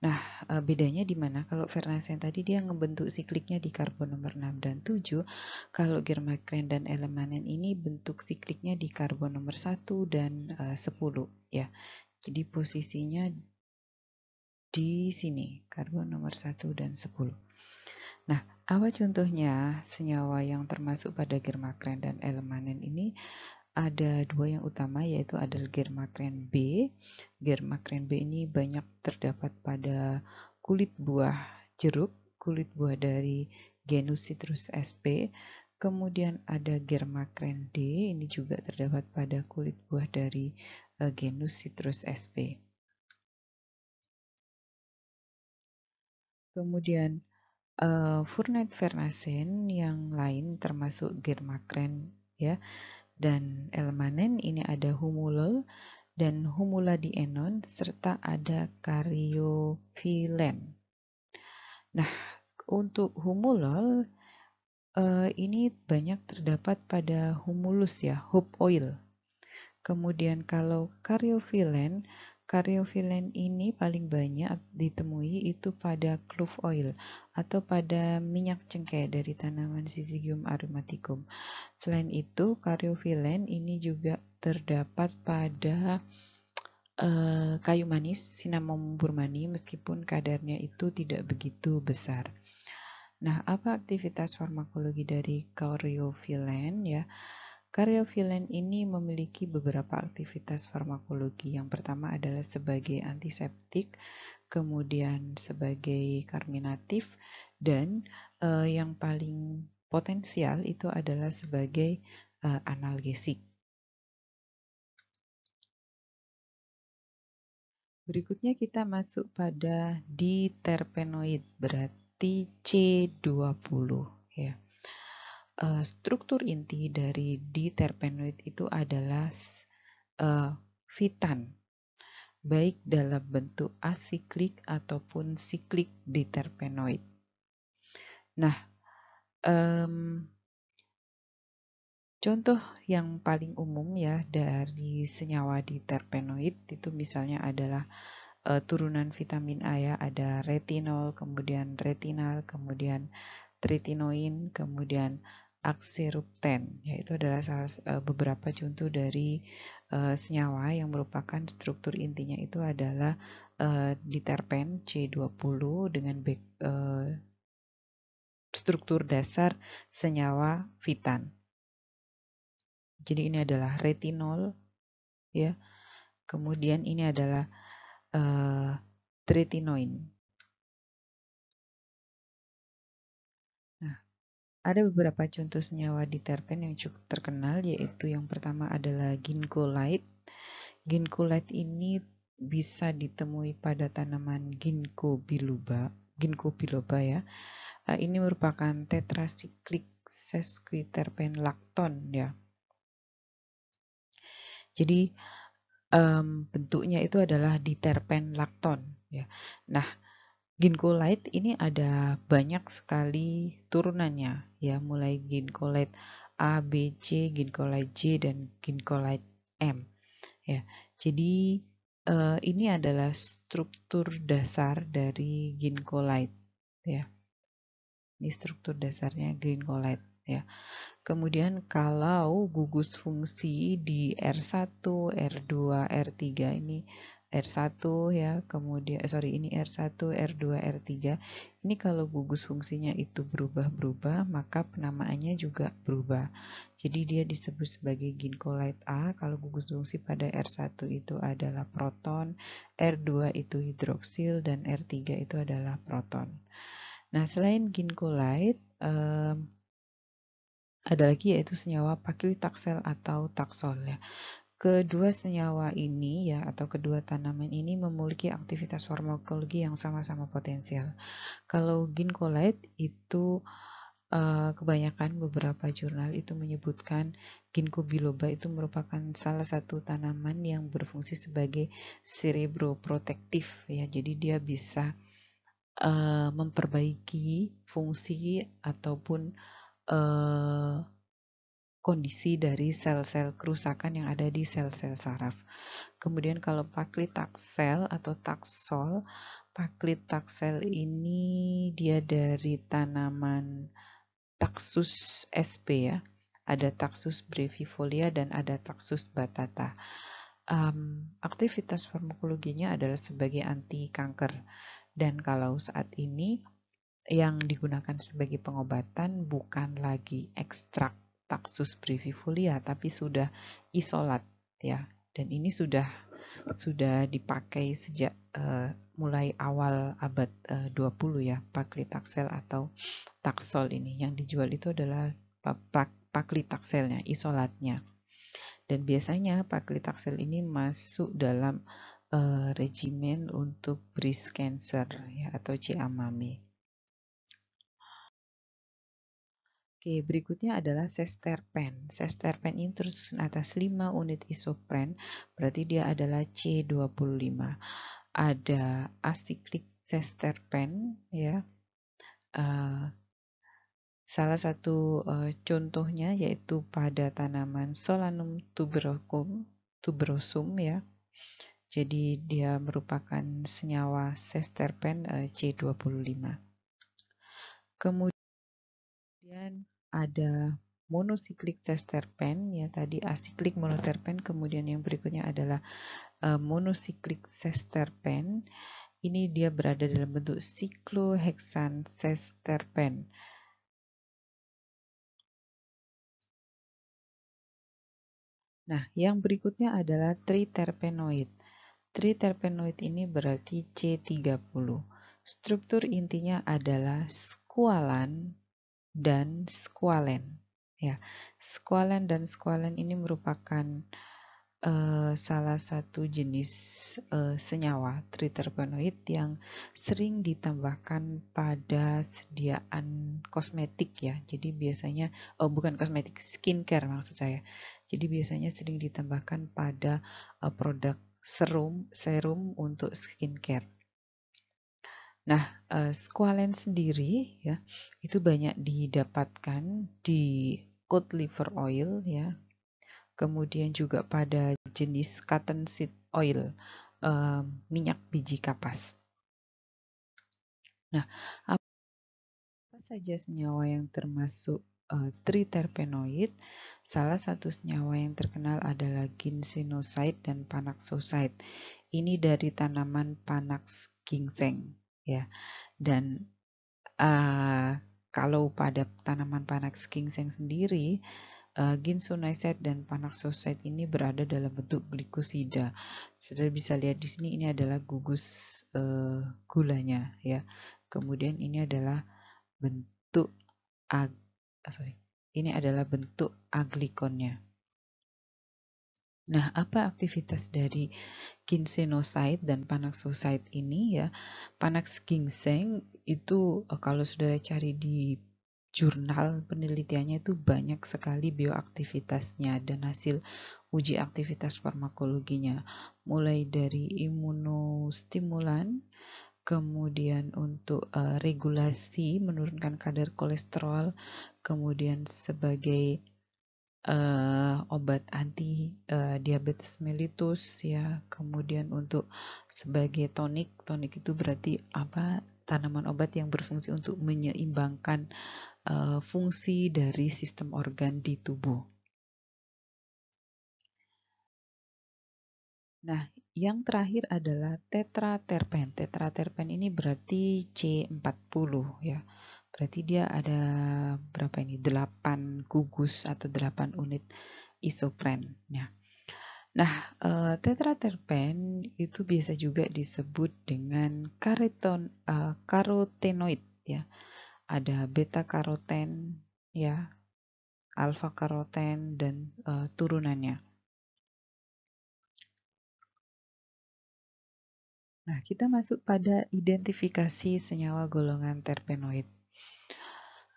Nah, eh, bedanya di mana? Kalau Vernazan tadi dia ngebentuk sikliknya di karbon nomor 6 dan 7, kalau Germain dan Elemanen ini bentuk sikliknya di karbon nomor 1 dan, 10 eh, ya. Jadi posisinya di sini, karbon nomor 1 dan 10. Nah, apa contohnya senyawa yang termasuk pada Germain dan Elemanen ini? ada dua yang utama yaitu ada germakren B. Germakren B ini banyak terdapat pada kulit buah jeruk, kulit buah dari genus citrus sp. Kemudian ada germakren D, ini juga terdapat pada kulit buah dari eh, genus citrus sp. Kemudian uh, eh, furnet vernasen yang lain termasuk germakren ya dan elmanen ini ada humulol dan humula di enon serta ada kariofilen. Nah, untuk humulol eh, ini banyak terdapat pada humulus ya, hop oil. Kemudian kalau kariofilen Karyofilen ini paling banyak ditemui itu pada clove oil atau pada minyak cengkeh dari tanaman Syzygium aromaticum. Selain itu, karyofilen ini juga terdapat pada uh, kayu manis, cinnamomum burmani meskipun kadarnya itu tidak begitu besar. Nah, apa aktivitas farmakologi dari karyofilen ya? Karyofilen ini memiliki beberapa aktivitas farmakologi. Yang pertama adalah sebagai antiseptik, kemudian sebagai karminatif, dan uh, yang paling potensial itu adalah sebagai uh, analgesik. Berikutnya kita masuk pada diterpenoid, berarti C20 ya. Eh, struktur inti dari diterpenoid itu adalah uh, eh, fitan, baik dalam bentuk asiklik ataupun siklik diterpenoid. Nah, um, contoh yang paling umum ya dari senyawa diterpenoid itu misalnya adalah uh, turunan vitamin A ya, ada retinol, kemudian retinal, kemudian tritinoin, kemudian aksirupten, yaitu adalah salah, e, beberapa contoh dari e, senyawa yang merupakan struktur intinya itu adalah e, diterpen C20 dengan back, e, struktur dasar senyawa fitan. Jadi ini adalah retinol, ya. Kemudian ini adalah e, tretinoin. Ada beberapa contoh senyawa di terpen yang cukup terkenal, yaitu yang pertama adalah ginkgo light. Ginkgo light ini bisa ditemui pada tanaman ginkgo biloba, ginkgo biloba ya. Eh, ini merupakan tetrasiklik sesquiterpen lakton ya. Jadi bentuknya itu adalah diterpen lakton ya. Nah, Ginkgo light ini ada banyak sekali turunannya ya, mulai Ginkgo light A, B, C, Ginkgo light J, dan Ginkgo light M. Ya, jadi eh, ini adalah struktur dasar dari Ginkgo light. Ya, ini struktur dasarnya Ginkgo light. Ya. Kemudian kalau gugus fungsi di R1, R2, R3 ini R1 ya, kemudian eh, sorry ini R1, R2, R3. Ini kalau gugus fungsinya itu berubah-berubah, maka penamaannya juga berubah. Jadi dia disebut sebagai ginkolite A kalau gugus fungsi pada R1 itu adalah proton, R2 itu hidroksil dan R3 itu adalah proton. Nah, selain ginkolite eh, ada lagi yaitu senyawa pakilitaksel taksel atau taksol ya. Kedua senyawa ini ya atau kedua tanaman ini memiliki aktivitas farmakologi yang sama-sama potensial. Kalau ginkolite itu eh, kebanyakan beberapa jurnal itu menyebutkan ginkgo biloba itu merupakan salah satu tanaman yang berfungsi sebagai cerebroprotektif ya. Jadi dia bisa uh, memperbaiki fungsi ataupun uh, kondisi dari sel-sel kerusakan yang ada di sel-sel saraf. Kemudian kalau paklitaxel atau taksol, paklitaxel ini dia dari tanaman taksus sp ya. Ada taxus brevifolia dan ada taksus batata. Um, aktivitas farmakologinya adalah sebagai anti kanker. Dan kalau saat ini yang digunakan sebagai pengobatan bukan lagi ekstrak taxus brevifolia tapi sudah isolat ya dan ini sudah sudah dipakai sejak uh, mulai awal abad eh, uh, 20 ya paklitaxel atau taksol ini yang dijual itu adalah paklitaxelnya isolatnya dan biasanya paklitaxel ini masuk dalam uh, regimen untuk breast cancer ya atau CA CAMAME. Oke, berikutnya adalah sesterpen. Sesterpen ini tersusun atas 5 unit isopren, berarti dia adalah C25. Ada asiklik sesterpen, ya. Uh, salah satu uh, contohnya yaitu pada tanaman Solanum tuberosum, tuberosum ya. Jadi dia merupakan senyawa sesterpen eh, uh, C25. Kemudian ada monosiklik terpen ya tadi asiklik monoterpen kemudian yang berikutnya adalah uh, eh, monosiklik sesterpen ini dia berada dalam bentuk sikloheksan terpen Nah, yang berikutnya adalah triterpenoid. Triterpenoid ini berarti C30. Struktur intinya adalah skualan dan squalen. Ya, squalen dan squalen ini merupakan uh, salah satu jenis uh, senyawa triterpenoid yang sering ditambahkan pada sediaan kosmetik ya. Jadi biasanya oh bukan kosmetik, skincare maksud saya. Jadi biasanya sering ditambahkan pada uh, produk serum serum untuk skincare Nah, uh, squalene sendiri ya, itu banyak didapatkan di cod liver oil ya, kemudian juga pada jenis cottonseed oil, uh, minyak biji kapas. Nah, apa saja senyawa yang termasuk, eh, triterpenoid? Salah satu senyawa yang terkenal adalah ginsenoside dan panaxoside. Ini dari tanaman Panax ginseng ya. Dan, uh, kalau pada tanaman Panax ginseng sendiri, Ginsu Ginsunaisette dan Panaxosite ini berada dalam bentuk glikosida. sudah bisa lihat di sini ini adalah gugus, uh, gulanya ya. Kemudian ini adalah bentuk ag sorry, ini adalah bentuk aglikonnya. Nah, apa aktivitas dari ginsenocyte dan panaxocyte ini ya? Panax ginseng itu eh, kalau sudah cari di jurnal penelitiannya itu banyak sekali bioaktivitasnya dan hasil uji aktivitas farmakologinya mulai dari imunostimulan kemudian untuk uh, regulasi menurunkan kadar kolesterol kemudian sebagai uh, obat anti uh, diabetes mellitus ya kemudian untuk sebagai tonik tonik itu berarti apa tanaman obat yang berfungsi untuk menyeimbangkan uh, fungsi dari sistem organ di tubuh. Nah, yang terakhir adalah tetraterpen. Tetraterpen ini berarti C40 ya. Berarti dia ada berapa ini? 8 gugus atau 8 unit isopren. Ya. Nah, tetra eh, tetraterpen itu biasa juga disebut dengan kareton, eh, karotenoid ya. Ada beta karoten ya, alfa karoten dan uh, turunannya. Nah, kita masuk pada identifikasi senyawa golongan terpenoid.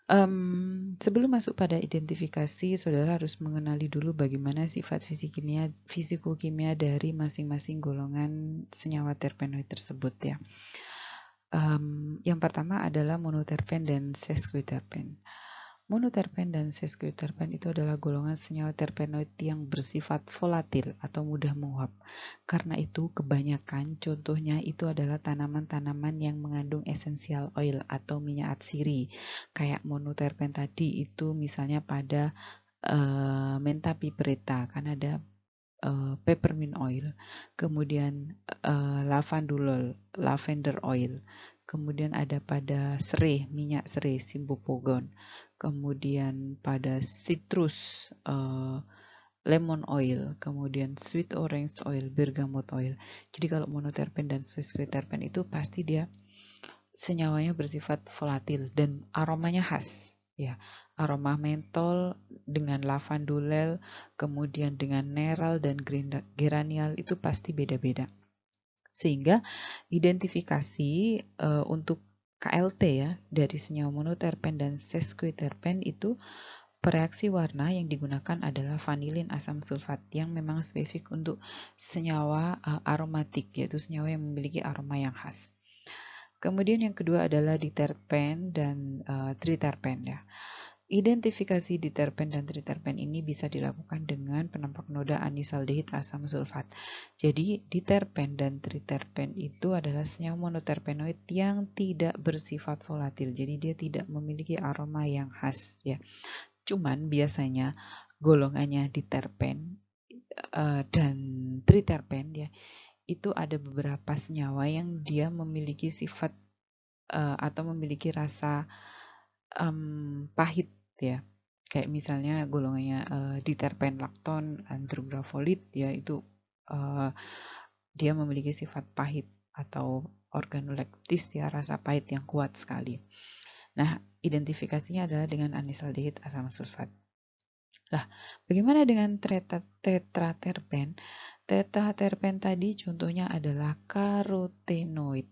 Um, sebelum masuk pada identifikasi, saudara harus mengenali dulu bagaimana sifat fisik kimia fisikimia, kimia dari masing-masing golongan senyawa terpenoid tersebut ya. Um, yang pertama adalah monoterpen dan sesquiterpen. Monoterpen dan sesquiterpen itu adalah golongan senyawa terpenoid yang bersifat volatil atau mudah menguap. Karena itu, kebanyakan contohnya itu adalah tanaman-tanaman yang mengandung esensial oil atau minyak atsiri. Kayak monoterpen tadi itu misalnya pada uh, eh, menta piperita, kan ada eh, peppermint oil, kemudian uh, eh, lavandulol, lavender oil, kemudian ada pada serai minyak sereh, simbopogon, kemudian pada citrus uh, eh, lemon oil, kemudian sweet orange oil, bergamot oil. Jadi kalau monoterpen dan sesquiterpen itu pasti dia senyawanya bersifat volatil dan aromanya khas, ya. Aroma mentol dengan lavandulel, kemudian dengan neral dan geranial itu pasti beda-beda. Sehingga identifikasi uh, untuk KLT ya, dari senyawa monoterpen dan sesquiterpen itu reaksi warna yang digunakan adalah vanilin asam sulfat yang memang spesifik untuk senyawa uh, aromatik yaitu senyawa yang memiliki aroma yang khas. Kemudian yang kedua adalah diterpen dan uh, triterpen ya. Identifikasi diterpen dan triterpen ini bisa dilakukan dengan penampak noda anisaldehid asam sulfat. Jadi, diterpen dan triterpen itu adalah senyawa monoterpenoid yang tidak bersifat volatil. Jadi, dia tidak memiliki aroma yang khas ya. Cuman biasanya golongannya diterpen uh, dan triterpen ya. Itu ada beberapa senyawa yang dia memiliki sifat uh, atau memiliki rasa um, pahit ya. Kayak misalnya golongannya uh, eh, diterpen lakton, andrografolit ya itu uh, dia memiliki sifat pahit atau organoleptis ya rasa pahit yang kuat sekali. Nah, identifikasinya adalah dengan anisaldehid asam sulfat. Lah, bagaimana dengan tetraterpen? Tetraterpen tadi contohnya adalah karotenoid.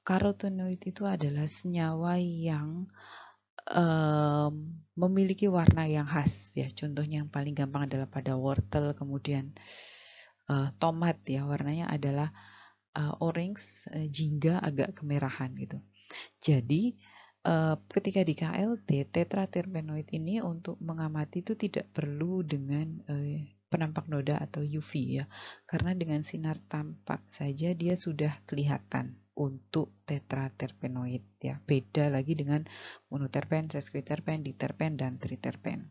Karotenoid itu adalah senyawa yang um, memiliki warna yang khas ya. Contohnya yang paling gampang adalah pada wortel, kemudian uh, tomat ya warnanya adalah uh, orange, uh, jingga agak kemerahan gitu. Jadi uh, ketika di KLT tetraterpenoid ini untuk mengamati itu tidak perlu dengan uh, penampak noda atau UV ya, karena dengan sinar tampak saja dia sudah kelihatan untuk tetraterpenoid ya. Beda lagi dengan monoterpen, sesquiterpen, diterpen dan triterpen.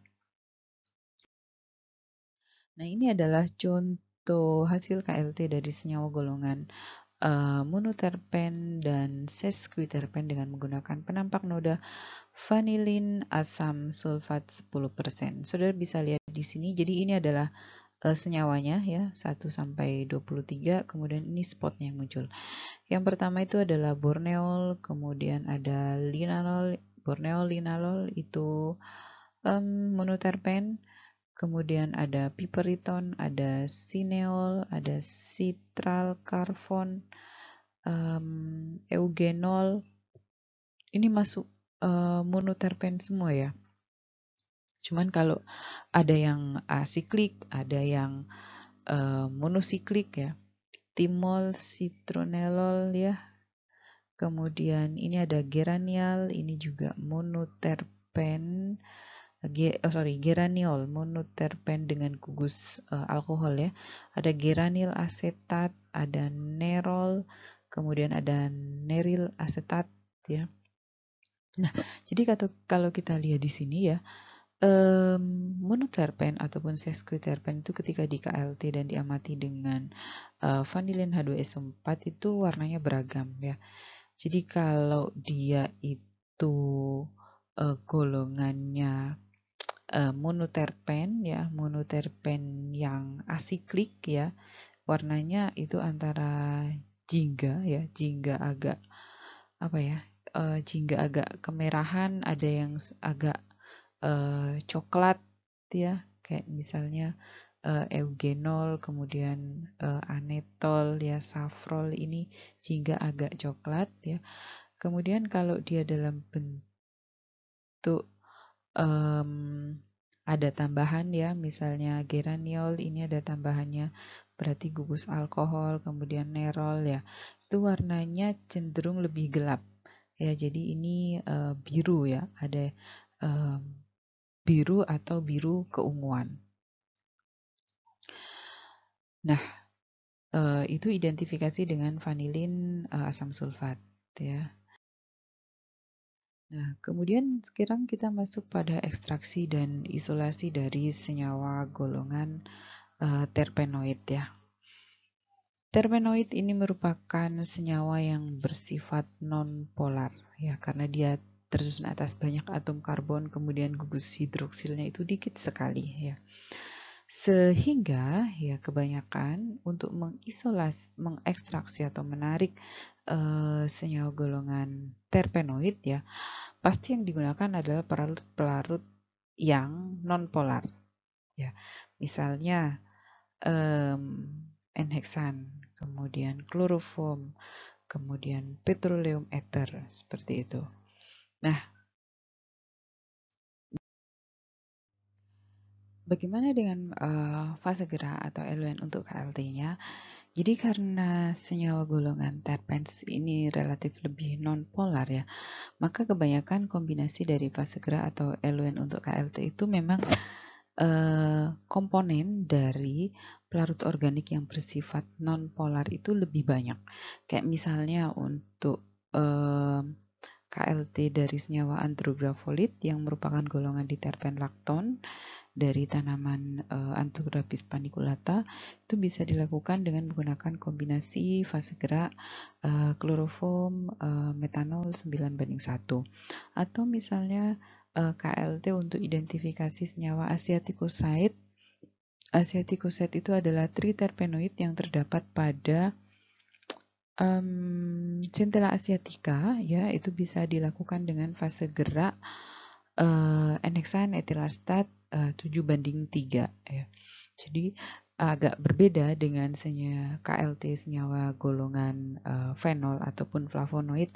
Nah, ini adalah contoh hasil KLT dari senyawa golongan uh, monoterpen dan sesquiterpen dengan menggunakan penampak noda vanilin asam sulfat 10%. Saudara bisa lihat di sini, jadi ini adalah uh, senyawanya ya 1 sampai 23 kemudian ini spotnya yang muncul yang pertama itu adalah borneol kemudian ada linalol borneol linalol itu um, monoterpen kemudian ada piperiton ada sineol ada citral karfon um, eugenol ini masuk uh, monoterpen semua ya Cuman kalau ada yang asiklik, ada yang uh, monosiklik ya. Timol, citronellol ya. Kemudian ini ada geraniol ini juga monoterpen. Ge, oh sorry, geraniol, monoterpen dengan gugus uh, alkohol ya. Ada geranil asetat, ada nerol, kemudian ada neril asetat ya. Nah, jadi kalau kita lihat di sini ya, um, monoterpen ataupun sesquiterpen itu ketika di KLT dan diamati dengan uh, eh, vanilin H2S4 itu warnanya beragam ya. Jadi kalau dia itu uh, golongannya uh, eh, monoterpen ya, monoterpen yang asiklik ya, warnanya itu antara jingga ya, jingga agak apa ya, uh, jingga agak kemerahan, ada yang agak uh, coklat ya kayak misalnya uh, eugenol kemudian uh, anetol ya safrol ini sehingga agak coklat ya kemudian kalau dia dalam bentuk um, ada tambahan ya misalnya geraniol ini ada tambahannya berarti gugus alkohol kemudian nerol ya itu warnanya cenderung lebih gelap ya jadi ini uh, biru ya ada um, biru atau biru keunguan. Nah, eh, itu identifikasi dengan vanilin eh, asam sulfat ya. Nah, kemudian sekarang kita masuk pada ekstraksi dan isolasi dari senyawa golongan eh, terpenoid ya. Terpenoid ini merupakan senyawa yang bersifat non polar, ya karena dia tersusun atas banyak atom karbon, kemudian gugus hidroksilnya itu dikit sekali ya. Sehingga ya kebanyakan untuk mengisolasi, mengekstraksi atau menarik e, senyawa golongan terpenoid ya, pasti yang digunakan adalah pelarut-pelarut yang nonpolar. Ya, misalnya um, n-hexan, kemudian kloroform, kemudian petroleum ether seperti itu. Nah, bagaimana dengan uh, fase gerak atau LUN untuk KLT-nya? Jadi karena senyawa golongan terpens ini relatif lebih nonpolar ya, maka kebanyakan kombinasi dari fase gerak atau LUN untuk KLT itu memang komponen dari pelarut organik yang bersifat nonpolar itu lebih banyak. Kayak misalnya untuk KLT dari senyawa antrografolit yang merupakan golongan diterpen lakton dari tanaman e, eh, antrografis paniculata itu bisa dilakukan dengan menggunakan kombinasi fase gerak e, eh, klorofom e, eh, metanol 9 banding 1 atau misalnya e, KLT untuk identifikasi senyawa asiaticoside Asiaticoside itu adalah triterpenoid yang terdapat pada um, Centella asiatica ya, itu bisa dilakukan dengan fase gerak, eee, eh, etilastat eh, uh, 7 banding 3 ya. Jadi agak berbeda dengan senya KLT senyawa golongan, uh, fenol ataupun flavonoid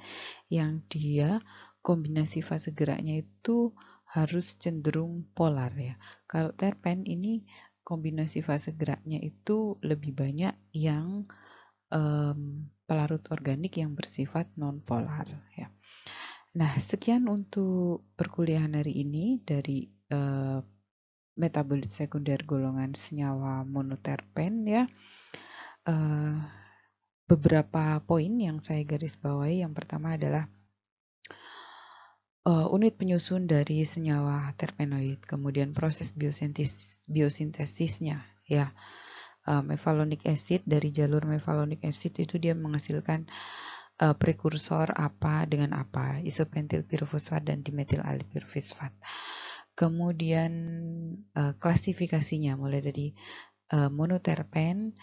yang dia kombinasi fase geraknya itu harus cenderung polar ya. Kalau terpen ini kombinasi fase geraknya itu lebih banyak yang um, pelarut organik yang bersifat nonpolar. Ya. Nah, sekian untuk perkuliahan hari ini dari uh, eh, metabolit sekunder golongan senyawa monoterpen ya. Uh, beberapa poin yang saya garis bawahi yang pertama adalah uh, unit penyusun dari senyawa terpenoid, kemudian proses biosintesis, biosintesisnya, ya uh, mevalonic acid dari jalur mevalonic acid itu dia menghasilkan uh, prekursor apa dengan apa isopentil pirofosfat dan dimetil alipirofosfat kemudian uh, klasifikasinya mulai dari uh, monoterpen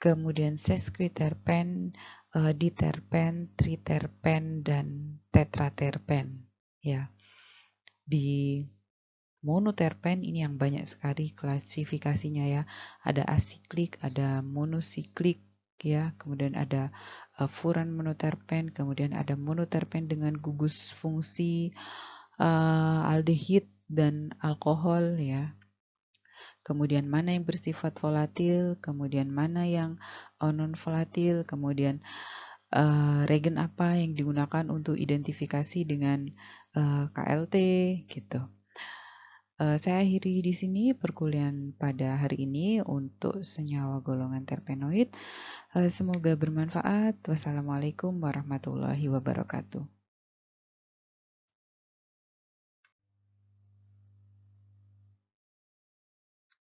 kemudian sesquiterpen uh, diterpen triterpen dan tetraterpen ya di monoterpen ini yang banyak sekali klasifikasinya ya. Ada asiklik, ada monosiklik ya, kemudian ada uh, furan monoterpen, kemudian ada monoterpen dengan gugus fungsi uh, aldehid dan alkohol ya. Kemudian mana yang bersifat volatil, kemudian mana yang non volatil, kemudian uh, regen apa yang digunakan untuk identifikasi dengan uh, KLT gitu. Eh, saya akhiri di sini perkuliahan pada hari ini untuk senyawa golongan terpenoid. Eh, semoga bermanfaat. Wassalamualaikum warahmatullahi wabarakatuh.